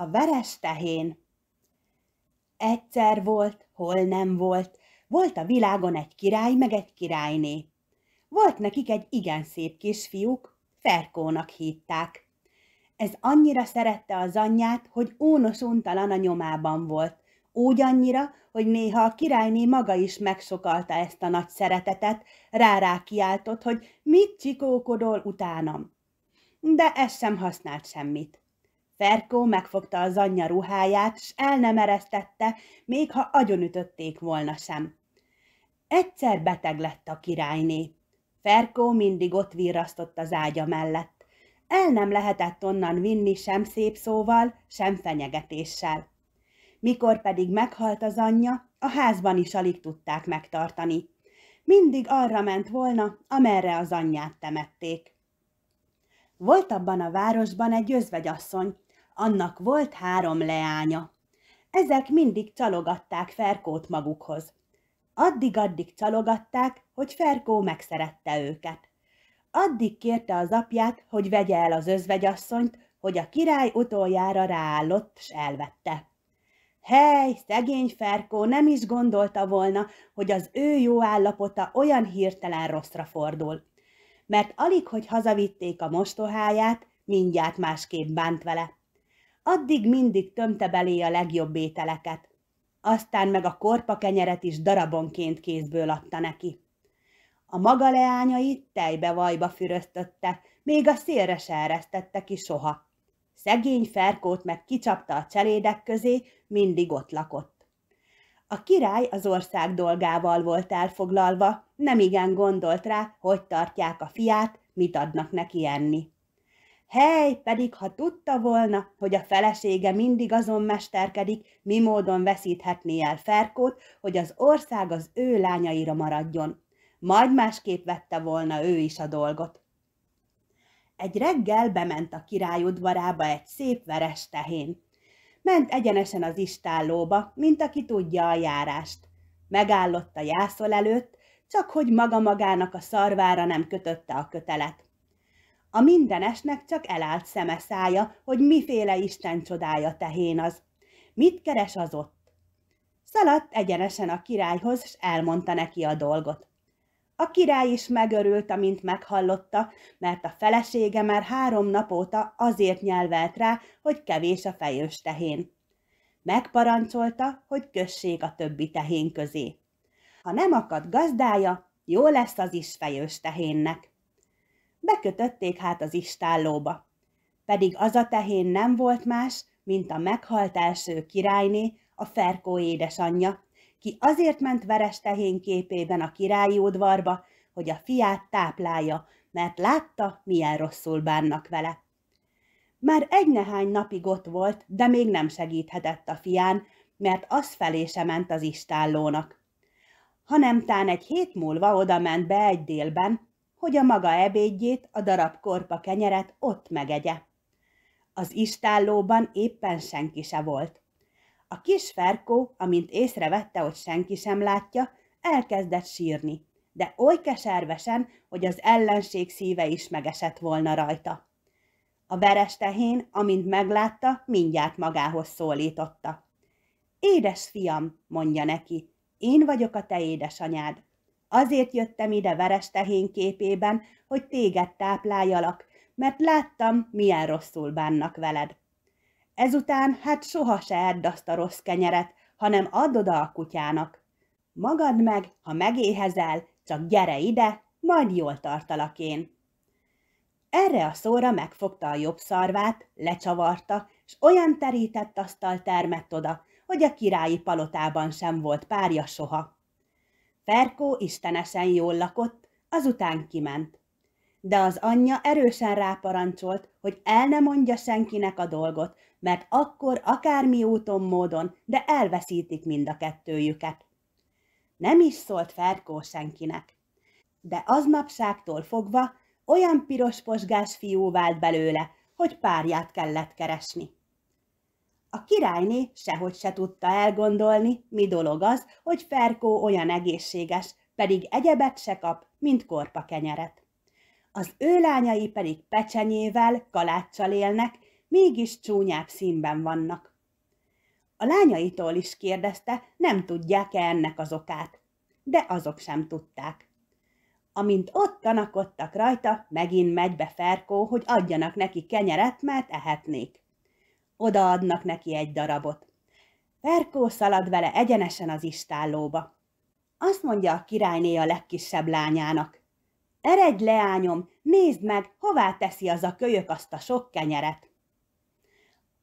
a veres tehén. Egyszer volt, hol nem volt, volt a világon egy király meg egy királyné. Volt nekik egy igen szép kisfiúk, Ferkónak hívták. Ez annyira szerette az anyját, hogy ónos untalan a nyomában volt, úgy annyira, hogy néha a királyné maga is megsokalta ezt a nagy szeretetet, rá-rá kiáltott, hogy mit csikókodol utánam. De ez sem használt semmit. Ferkó megfogta az anyja ruháját, s el nem eresztette, még ha agyonütötték volna sem. Egyszer beteg lett a királyné. Ferkó mindig ott virrasztott az ágya mellett. El nem lehetett onnan vinni sem szép szóval, sem fenyegetéssel. Mikor pedig meghalt az anyja, a házban is alig tudták megtartani. Mindig arra ment volna, amerre az anyját temették. Volt abban a városban egy özvegyasszony, annak volt három leánya. Ezek mindig csalogatták Ferkót magukhoz. Addig-addig csalogatták, hogy Ferkó megszerette őket. Addig kérte az apját, hogy vegye el az özvegyasszonyt, hogy a király utoljára ráállott, s elvette. Hely, szegény Ferkó nem is gondolta volna, hogy az ő jó állapota olyan hirtelen rosszra fordul. Mert alig, hogy hazavitték a mostoháját, mindjárt másképp bánt vele addig mindig tömte belé a legjobb ételeket. Aztán meg a korpa kenyeret is darabonként kézből adta neki. A maga leányait tejbe-vajba füröztötte, még a szélre se eresztette ki soha. Szegény Ferkót meg kicsapta a cselédek közé, mindig ott lakott. A király az ország dolgával volt elfoglalva, nem igen gondolt rá, hogy tartják a fiát, mit adnak neki enni. Hely pedig, ha tudta volna, hogy a felesége mindig azon mesterkedik, mi módon veszíthetné el Ferkót, hogy az ország az ő lányaira maradjon. Majd másképp vette volna ő is a dolgot. Egy reggel bement a király udvarába egy szép veres tehén. Ment egyenesen az istállóba, mint aki tudja a járást. Megállott a jászol előtt, csak hogy maga magának a szarvára nem kötötte a kötelet. A mindenesnek csak elállt szeme szája, hogy miféle Isten csodája tehén az. Mit keres az ott? Szaladt egyenesen a királyhoz, és elmondta neki a dolgot. A király is megörült, amint meghallotta, mert a felesége már három nap óta azért nyelvelt rá, hogy kevés a fejős tehén. Megparancsolta, hogy kössék a többi tehén közé. Ha nem akad gazdája, jó lesz az is fejős tehénnek bekötötték hát az istállóba. Pedig az a tehén nem volt más, mint a meghalt első királyné, a Ferkó édesanyja, ki azért ment veres tehén képében a királyi udvarba, hogy a fiát táplálja, mert látta, milyen rosszul bánnak vele. Már egy-nehány napig ott volt, de még nem segíthetett a fián, mert az felé se ment az istállónak. Hanem tán egy hét múlva oda ment be egy délben, hogy a maga ebédjét, a darab korpa kenyeret ott megegye. Az istállóban éppen senki se volt. A kis Ferkó, amint észrevette, hogy senki sem látja, elkezdett sírni, de oly keservesen, hogy az ellenség szíve is megesett volna rajta. A veres tehén, amint meglátta, mindjárt magához szólította. Édes fiam, mondja neki, én vagyok a te édesanyád, Azért jöttem ide veres tehén képében, hogy téged tápláljalak, mert láttam, milyen rosszul bánnak veled. Ezután hát soha se edd azt a rossz kenyeret, hanem add oda a kutyának. Magad meg, ha megéhezel, csak gyere ide, majd jól tartalak én. Erre a szóra megfogta a jobb szarvát, lecsavarta, s olyan terített asztal termett oda, hogy a királyi palotában sem volt párja soha. Ferkó istenesen jól lakott, azután kiment. De az anyja erősen ráparancsolt, hogy el ne mondja senkinek a dolgot, mert akkor akármi úton módon, de elveszítik mind a kettőjüket. Nem is szólt Ferkó senkinek. De aznapságtól fogva olyan piros posgás fiú vált belőle, hogy párját kellett keresni. A királyné sehogy se tudta elgondolni, mi dolog az, hogy Ferkó olyan egészséges, pedig egyebet se kap, mint korpa kenyeret. Az ő lányai pedig pecsenyével, kaláccsal élnek, mégis csúnyább színben vannak. A lányaitól is kérdezte, nem tudják-e ennek az okát, de azok sem tudták. Amint ott tanakodtak rajta, megint megy be Ferkó, hogy adjanak neki kenyeret, mert ehetnék odaadnak neki egy darabot. Perkó szalad vele egyenesen az istállóba. Azt mondja a királyné a legkisebb lányának. Eredj, leányom, nézd meg, hová teszi az a kölyök azt a sok kenyeret.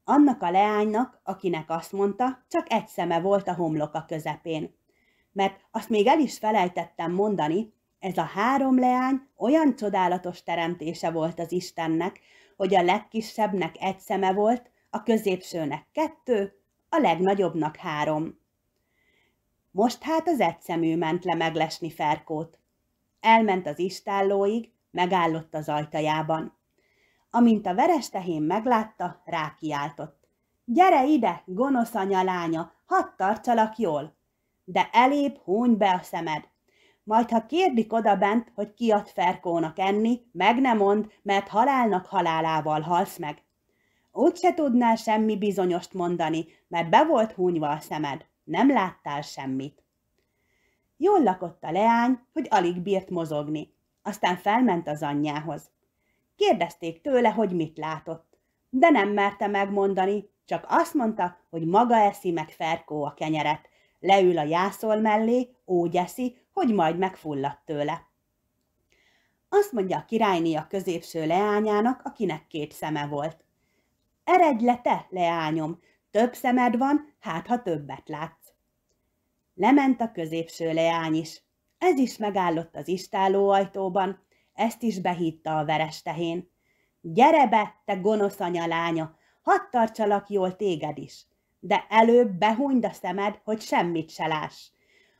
Annak a leánynak, akinek azt mondta, csak egy szeme volt a homloka közepén. Mert azt még el is felejtettem mondani, ez a három leány olyan csodálatos teremtése volt az Istennek, hogy a legkisebbnek egy szeme volt, a középsőnek kettő, a legnagyobbnak három. Most hát az egyszemű ment le meglesni Ferkót. Elment az istállóig, megállott az ajtajában. Amint a veres tehén meglátta, rákiáltott. Gyere ide, gonosz anya lánya, hadd tartsalak jól! De elép húny be a szemed. Majd ha kérdik odabent, hogy kiad Ferkónak enni, meg ne mond, mert halálnak halálával halsz meg. Úgy se tudnál semmi bizonyost mondani, mert be volt húnyva a szemed, nem láttál semmit. Jól lakott a leány, hogy alig bírt mozogni. Aztán felment az anyjához. Kérdezték tőle, hogy mit látott, de nem merte megmondani, csak azt mondta, hogy maga eszi meg Ferkó a kenyeret, leül a jászol mellé, úgy eszi, hogy majd megfulladt tőle. Azt mondja a királyné a középső leányának, akinek két szeme volt. Eredj le te, leányom, több szemed van, hát ha többet látsz. Lement a középső leány is. Ez is megállott az ajtóban, ezt is behitta a veres tehén. Gyere be, te gonosz anya lánya, hadd tartsalak jól téged is, de előbb behúnyd a szemed, hogy semmit se láss.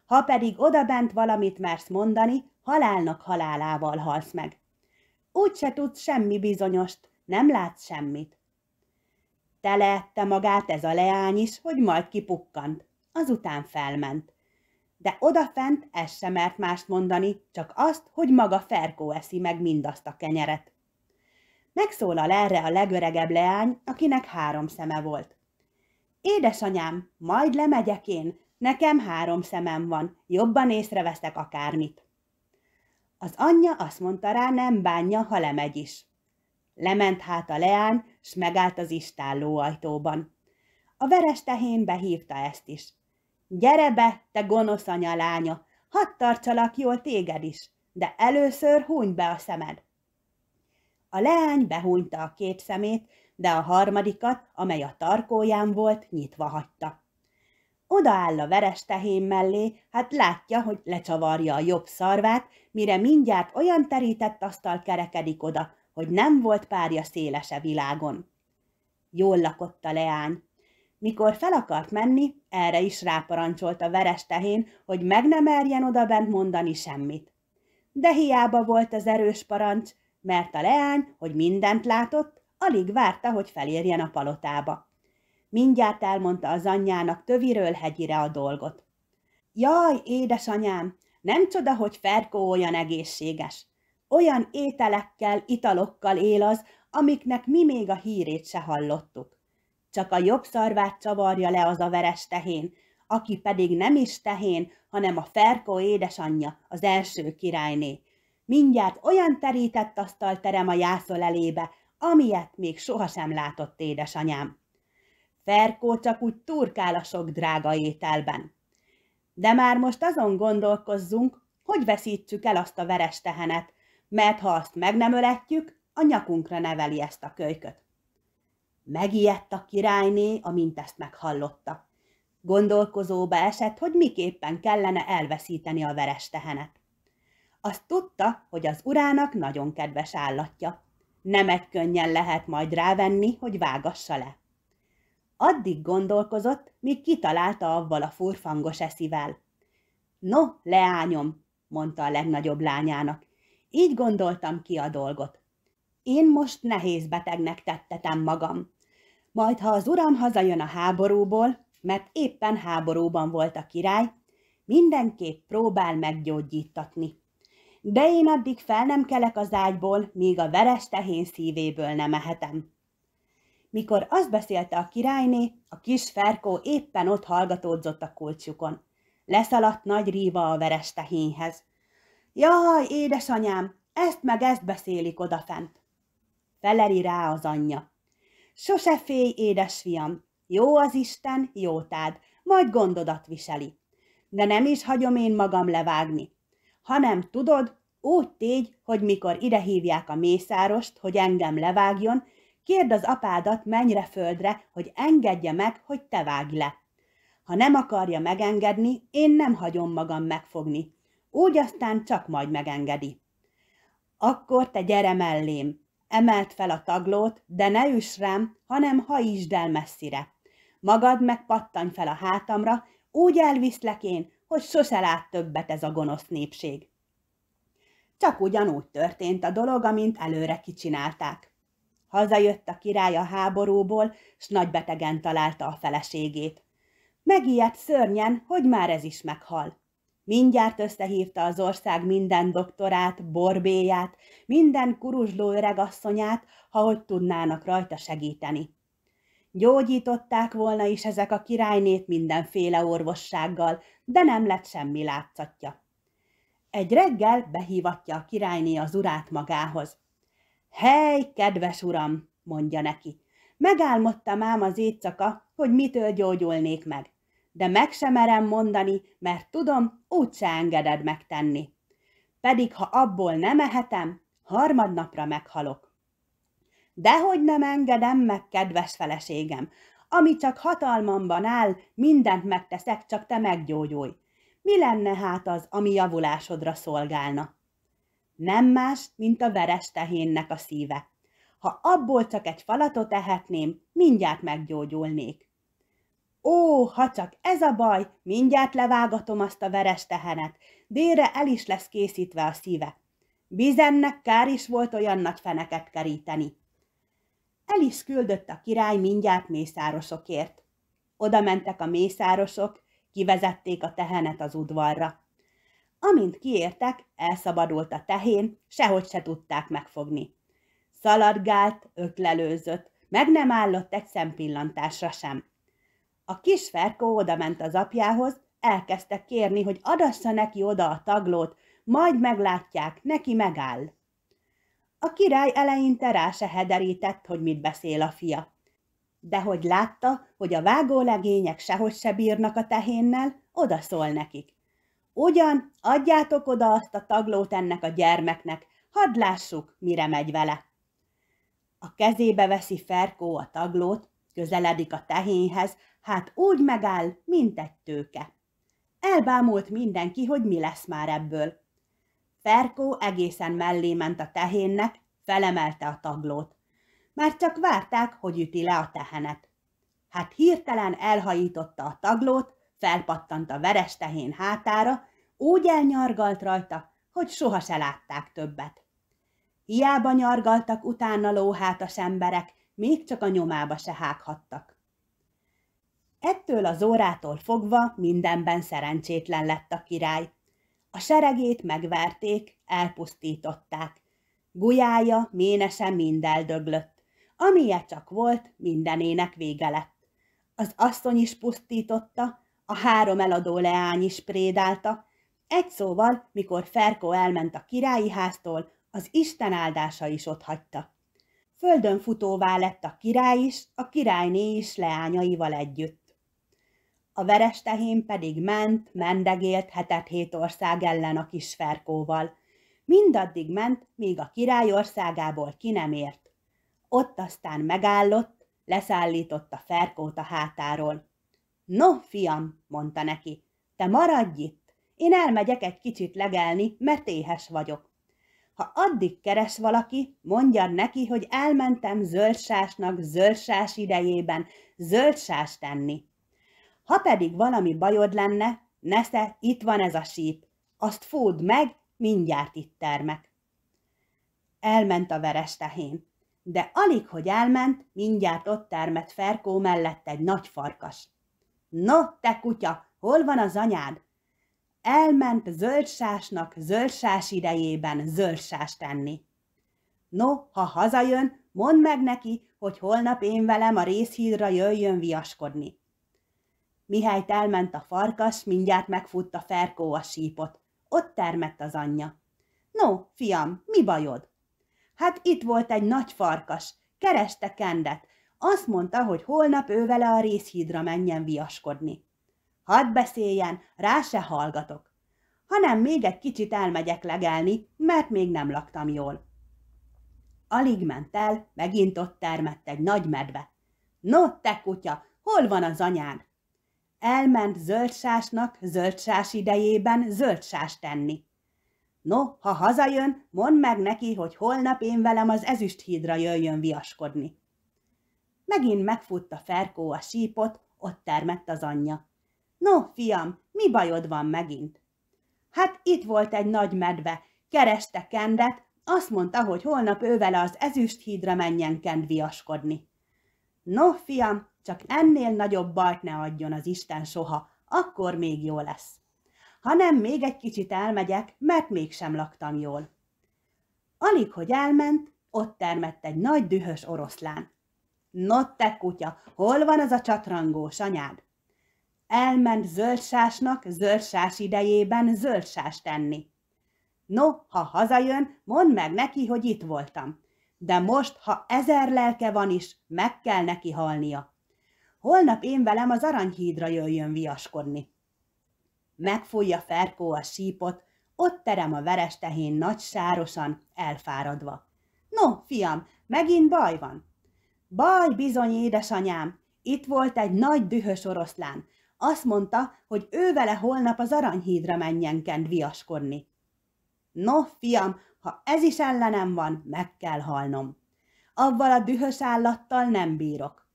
Ha pedig odabent valamit mersz mondani, halálnak halálával halsz meg. Úgy se tudsz semmi bizonyost, nem látsz semmit teleette magát ez a leány is, hogy majd kipukkant. Azután felment. De odafent ez sem mert mást mondani, csak azt, hogy maga Ferkó eszi meg mindazt a kenyeret. Megszólal erre a legöregebb leány, akinek három szeme volt. Édesanyám, majd lemegyek én, nekem három szemem van, jobban észreveszek akármit. Az anyja azt mondta rá, nem bánja, ha lemegy is. Lement hát a leány, s megállt az istálló ajtóban. A veres tehén behívta ezt is. Gyere be, te gonosz anya lánya, hadd tartsalak jól téged is, de először húny be a szemed. A leány behúnyta a két szemét, de a harmadikat, amely a tarkóján volt, nyitva hagyta. Odaáll a veres tehén mellé, hát látja, hogy lecsavarja a jobb szarvát, mire mindjárt olyan terített asztal kerekedik oda, hogy nem volt párja szélese világon. Jól lakott a leány. Mikor fel akart menni, erre is ráparancsolt a veres tehén, hogy meg nem merjen oda bent mondani semmit. De hiába volt az erős parancs, mert a leány, hogy mindent látott, alig várta, hogy felérjen a palotába. Mindjárt elmondta az anyjának töviről hegyire a dolgot. Jaj, édesanyám, nem csoda, hogy Ferkó olyan egészséges olyan ételekkel, italokkal él az, amiknek mi még a hírét se hallottuk. Csak a jobb szarvát csavarja le az a veres tehén, aki pedig nem is tehén, hanem a Ferkó édesanyja, az első királyné. Mindjárt olyan terített asztal terem a jászol elébe, amilyet még sohasem látott édesanyám. Ferkó csak úgy turkál a sok drága ételben. De már most azon gondolkozzunk, hogy veszítsük el azt a veres tehenet, mert ha azt meg nem öletjük, a nyakunkra neveli ezt a kölyköt. Megijedt a királyné, amint ezt meghallotta. Gondolkozóba esett, hogy miképpen kellene elveszíteni a veres tehenet. Azt tudta, hogy az urának nagyon kedves állatja. Nem egy könnyen lehet majd rávenni, hogy vágassa le. Addig gondolkozott, míg kitalálta avval a furfangos eszivel. No, leányom, mondta a legnagyobb lányának, így gondoltam ki a dolgot. Én most nehéz betegnek tettetem magam. Majd, ha az uram hazajön a háborúból, mert éppen háborúban volt a király, mindenképp próbál meggyógyítatni. De én addig fel nem kelek az ágyból, míg a veres tehén szívéből nem ehetem. Mikor azt beszélte a királyné, a kis Ferkó éppen ott hallgatódzott a kulcsukon. Leszaladt nagy ríva a veres tehénhez. Jaj, édesanyám, ezt meg ezt beszélik odafent. Feleri rá az anyja. Sose félj, édesfiam, jó az Isten, jótád, majd gondodat viseli. De nem is hagyom én magam levágni. Hanem tudod, úgy tégy, hogy mikor ide hívják a mészárost, hogy engem levágjon, kérd az apádat mennyre földre, hogy engedje meg, hogy te vágj le. Ha nem akarja megengedni, én nem hagyom magam megfogni, úgy aztán csak majd megengedi. Akkor te gyere mellém, emelt fel a taglót, de ne üss rám, hanem hajítsd el messzire. Magad meg pattanj fel a hátamra, úgy elviszlek én, hogy sose lát többet ez a gonosz népség. Csak ugyanúgy történt a dolog, amint előre kicsinálták. Hazajött a király a háborúból, s betegen találta a feleségét. Megijedt szörnyen, hogy már ez is meghal. Mindjárt összehívta az ország minden doktorát, borbéját, minden kuruzsló öregasszonyát, ha hogy tudnának rajta segíteni. Gyógyították volna is ezek a királynét mindenféle orvossággal, de nem lett semmi látszatja. Egy reggel behívatja a királyné az urát magához. Hely, kedves uram, mondja neki, megálmodtam ám az éjszaka, hogy mitől gyógyulnék meg de meg sem merem mondani, mert tudom, úgy se engeded megtenni. Pedig ha abból nem ehetem, harmadnapra meghalok. Dehogy nem engedem meg, kedves feleségem, ami csak hatalmamban áll, mindent megteszek, csak te meggyógyulj. Mi lenne hát az, ami javulásodra szolgálna? Nem más, mint a veres tehénnek a szíve. Ha abból csak egy falatot ehetném, mindjárt meggyógyulnék. Ó, ha csak ez a baj, mindjárt levágatom azt a veres tehenet. Délre el is lesz készítve a szíve. Bizennek kár is volt olyan nagy feneket keríteni. El is küldött a király mindjárt mészárosokért. Oda mentek a mészárosok, kivezették a tehenet az udvarra. Amint kiértek, elszabadult a tehén, sehogy se tudták megfogni. Szaladgált, öklelőzött, meg nem állott egy szempillantásra sem. A kis Ferkó odament az apjához, elkezdte kérni, hogy adassa neki oda a taglót, majd meglátják, neki megáll. A király eleinte rá se hederített, hogy mit beszél a fia. De hogy látta, hogy a vágólegények sehogy se bírnak a tehénnel, odaszól nekik. Ugyan, adjátok oda azt a taglót ennek a gyermeknek, hadd lássuk, mire megy vele. A kezébe veszi Ferkó a taglót, Közeledik a tehénhez, hát úgy megáll, mint egy tőke. Elbámult mindenki, hogy mi lesz már ebből. Ferkó egészen mellé ment a tehénnek, felemelte a taglót. Már csak várták, hogy üti le a tehenet. Hát hirtelen elhajította a taglót, felpattant a veres tehén hátára, úgy elnyargalt rajta, hogy soha se látták többet. Hiába nyargaltak utána lóhátas emberek, még csak a nyomába se hághattak. Ettől az órától fogva mindenben szerencsétlen lett a király. A seregét megverték, elpusztították. Gulyája ménesen mind eldöglött. Amilyen csak volt, mindenének vége lett. Az asszony is pusztította, a három eladó leány is prédálta. Egy szóval, mikor Ferko elment a királyi háztól, az Isten áldása is hagyta. Földön futóvá lett a király is, a királyné is leányaival együtt. A veres tehén pedig ment, mendegélt hetet hét ország ellen a kis ferkóval. Mindaddig ment, míg a király országából ki nem ért. Ott aztán megállott, leszállította ferkót a hátáról. No, fiam, mondta neki, te maradj itt, én elmegyek egy kicsit legelni, mert éhes vagyok. Ha addig keres valaki, mondja neki, hogy elmentem zöldsásnak zöldsás idejében zöldsás tenni. Ha pedig valami bajod lenne, nesze, itt van ez a síp, azt fód meg, mindjárt itt termek. Elment a veres tehén, de alig, hogy elment, mindjárt ott termett Ferkó mellett egy nagy farkas. No, te kutya, hol van az anyád? elment zöldsásnak zöldsás idejében zöldsás tenni. No, ha hazajön, mondd meg neki, hogy holnap én velem a részhídra jöjjön viaskodni. Mihelyt elment a farkas, mindjárt megfutt a ferkó a sípot. Ott termett az anyja. No, fiam, mi bajod? Hát itt volt egy nagy farkas, kereste kendet. Azt mondta, hogy holnap ő vele a részhídra menjen viaskodni. Hadd beszéljen, rá se hallgatok. Hanem még egy kicsit elmegyek legelni, mert még nem laktam jól. Alig ment el, megint ott termett egy nagy medve. No, te kutya, hol van az anyád? Elment zöldsásnak zöldsás idejében zöldsás tenni. No, ha hazajön, mondd meg neki, hogy holnap én velem az ezüsthídra jöjjön viaskodni. Megint megfutta Ferkó a sípot, ott termett az anyja. No, fiam, mi bajod van megint? Hát itt volt egy nagy medve, kereste Kendet, azt mondta, hogy holnap ővel az ezüst hídra menjen Kend viaskodni. No, fiam, csak ennél nagyobb bajt ne adjon az Isten soha, akkor még jó lesz. Hanem még egy kicsit elmegyek, mert mégsem laktam jól. Alig, hogy elment, ott termett egy nagy dühös oroszlán. No te kutya, hol van az a csatrangós anyád? elment zöldsásnak zöldsás idejében zöldsást tenni. No, ha hazajön, mondd meg neki, hogy itt voltam. De most, ha ezer lelke van is, meg kell neki halnia. Holnap én velem az aranyhídra jöjjön viaskodni. Megfújja Ferkó a sípot, ott terem a veres tehén nagy sárosan, elfáradva. No, fiam, megint baj van. Baj bizony, édesanyám, itt volt egy nagy dühös oroszlán, azt mondta, hogy ő vele holnap az aranyhídra menjen kend viaskodni. No, fiam, ha ez is ellenem van, meg kell halnom. Avval a dühös állattal nem bírok.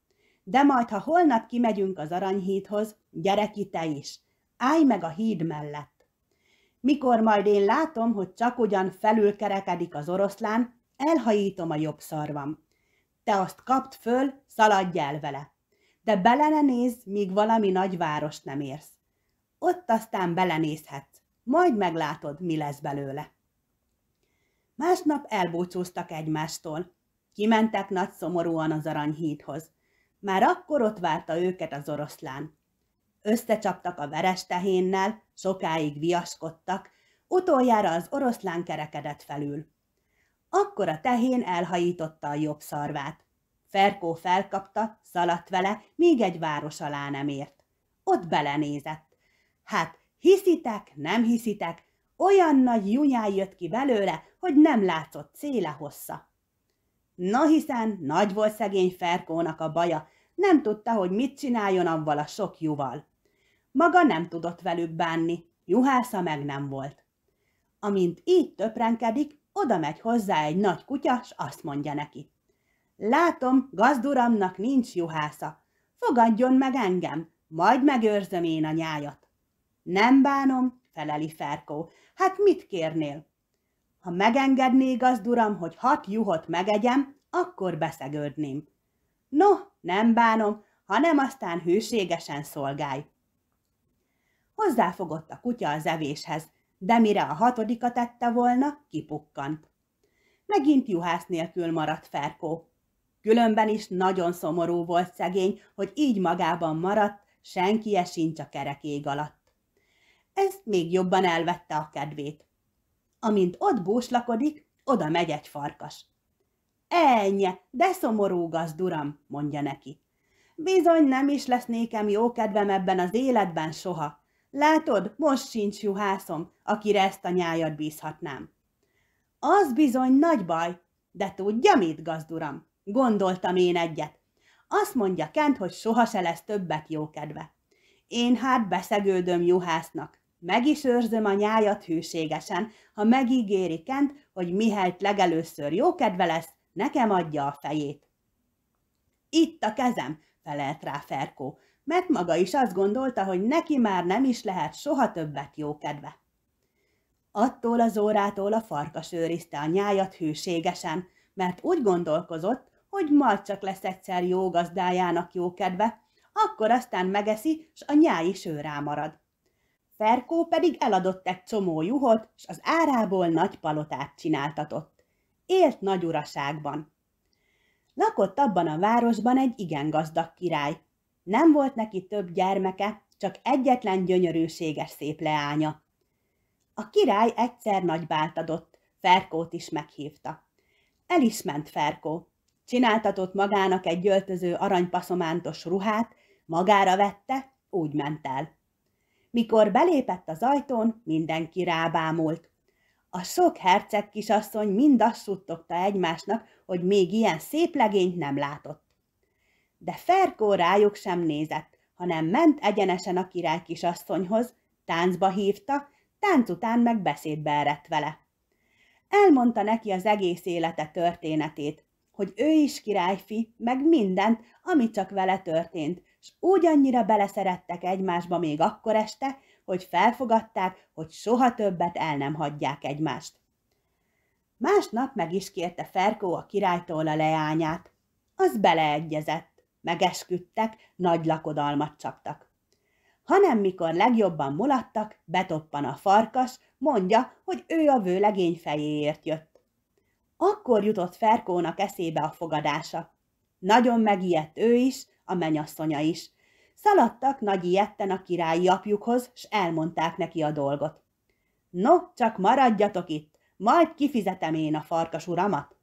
De majd, ha holnap kimegyünk az aranyhídhoz, gyere ki te is. Állj meg a híd mellett. Mikor majd én látom, hogy csak ugyan felülkerekedik az oroszlán, elhajítom a jobb szarvam. Te azt kapd föl, szaladj el vele de bele ne nézz, míg valami nagy várost nem érsz. Ott aztán belenézhetsz, majd meglátod, mi lesz belőle. Másnap elbúcsúztak egymástól. Kimentek nagy szomorúan az aranyhídhoz. Már akkor ott várta őket az oroszlán. Összecsaptak a veres tehénnel, sokáig viaskodtak, utoljára az oroszlán kerekedett felül. Akkor a tehén elhajította a jobb szarvát. Ferkó felkapta, szaladt vele, még egy város alá nem ért. Ott belenézett. Hát, hiszitek, nem hiszitek, olyan nagy júnyáj jött ki belőle, hogy nem látszott széle hossza. Na hiszen nagy volt szegény Ferkónak a baja, nem tudta, hogy mit csináljon avval a sok juval. Maga nem tudott velük bánni, juhásza meg nem volt. Amint így töprenkedik, oda megy hozzá egy nagy kutya, s azt mondja neki. Látom, gazduramnak nincs juhásza. Fogadjon meg engem, majd megőrzöm én a nyájat. Nem bánom, feleli Ferkó. Hát mit kérnél? Ha megengedné gazduram, hogy hat juhot megegyem, akkor beszegődném. No, nem bánom, hanem aztán hűségesen szolgálj. Hozzáfogott a kutya az evéshez, de mire a hatodikat tette volna, kipukkant. Megint juhász nélkül maradt Ferkó. Különben is nagyon szomorú volt szegény, hogy így magában maradt, senki -e sincs a kerek ég alatt. Ez még jobban elvette a kedvét. Amint ott búslakodik, oda megy egy farkas. Ennye, de szomorú gazduram, mondja neki. Bizony nem is lesz nékem jó kedvem ebben az életben soha. Látod, most sincs juhászom, akire ezt a nyájat bízhatnám. Az bizony nagy baj, de tudja mit, gazduram? Gondoltam én egyet. Azt mondja Kent, hogy soha se lesz többet jókedve. Én hát beszegődöm juhásznak. Meg is őrzöm a nyájat hűségesen, ha megígéri Kent, hogy mihelyt legelőször jókedve lesz, nekem adja a fejét. Itt a kezem, felelt rá Ferkó, mert maga is azt gondolta, hogy neki már nem is lehet soha többet jókedve. Attól az órától a farkas őrizte a nyájat hűségesen, mert úgy gondolkozott, hogy majd csak lesz egyszer jó gazdájának jókedve, akkor aztán megeszi, s a nyáj is ő rámarad. Ferkó pedig eladott egy csomó juhot, s az árából nagy palotát csináltatott. Élt nagy uraságban. Lakott abban a városban egy igen gazdag király. Nem volt neki több gyermeke, csak egyetlen gyönyörűséges szép leánya. A király egyszer bált adott, Ferkót is meghívta. El is ment Ferkó. Csináltatott magának egy gyöltöző aranypaszomántos ruhát, magára vette, úgy ment el. Mikor belépett az ajtón, mindenki rábámult. A sok herceg kisasszony mind azt suttogta egymásnak, hogy még ilyen szép legényt nem látott. De Ferkó rájuk sem nézett, hanem ment egyenesen a király kisasszonyhoz, táncba hívta, tánc után meg beszédbe erett vele. Elmondta neki az egész élete történetét, hogy ő is királyfi, meg mindent, ami csak vele történt, s úgy annyira beleszerettek egymásba még akkor este, hogy felfogadták, hogy soha többet el nem hagyják egymást. Másnap meg is kérte Ferkó a királytól a leányát. Az beleegyezett, megesküdtek, nagy lakodalmat csaptak. Hanem mikor legjobban mulattak, betoppan a farkas, mondja, hogy ő a vőlegény fejéért jött akkor jutott Ferkónak eszébe a fogadása. Nagyon megijedt ő is, a menyasszonya is. Szaladtak nagy ijetten a királyi apjukhoz, s elmondták neki a dolgot. No, csak maradjatok itt, majd kifizetem én a farkas uramat.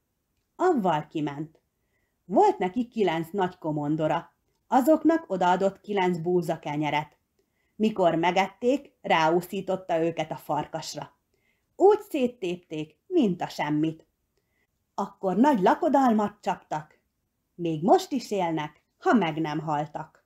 Avval kiment. Volt neki kilenc nagy komondora. Azoknak odaadott kilenc búza kenyeret. Mikor megették, ráúszította őket a farkasra. Úgy széttépték, mint a semmit akkor nagy lakodalmat csaptak. Még most is élnek, ha meg nem haltak.